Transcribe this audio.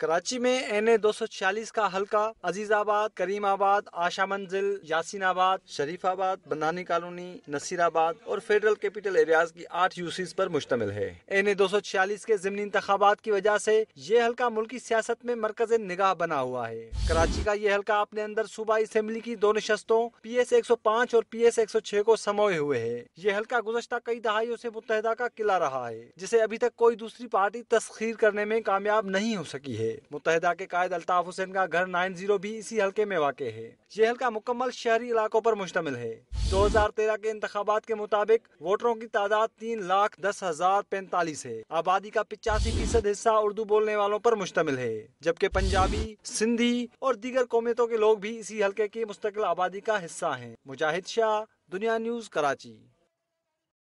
कराची में N A दो सौ छियालीस का हल्का अजीजाबाद करीमाबाद आशा मंजिल यासीनाबाद शरीफाबाद बंदानी कॉलोनी नसीराबाद और फेडरल कैपिटल एरियाज की आठ यूसीज पर मुश्तमिल है एन ए दो सौ छियालीस के जमनी इंतबात की वजह से ये हल्का मुल्की सियासत में मरकज निगाह बना हुआ है कराची का ये हल्का अपने अंदर सूबाई असम्बली की दो नशस्तों पी एस एक सौ पाँच और पी एस एक सौ छह को समोए हुए है ये हल्का गुजशत कई दहाइयों से मुतहदा का किला रहा है जिसे अभी तक कोई दूसरी पार्टी तस्खीर करने में कामयाब नहीं हो सकी है है मुतहदा के कायद अल्ताफ हुसैन का घर नाइन जीरो भी इसी हल्के में वाक़ है ये हल्का मुकम्मल शहरी इलाकों पर मुश्तमिल है दो हजार तेरह के इंतबात के मुताबिक वोटरों की तादाद तीन लाख दस हजार पैंतालीस है आबादी का पिचासी फीसद हिस्सा उर्दू बोलने वालों पर मुश्तमिल है जबकि पंजाबी सिंधी और दीगर कौमियतों के लोग भी इसी हल्के की मुस्तकिल आबादी का हिस्सा है मुजाहिद शाह दुनिया न्यूज कराची